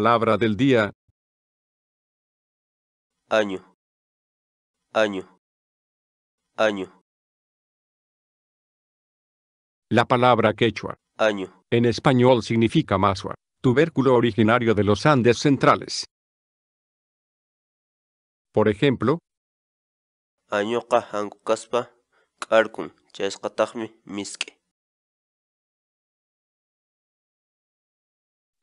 Palabra del día. Año. Año. Año. La palabra quechua. Año. En español significa masua, tubérculo originario de los Andes centrales. Por ejemplo,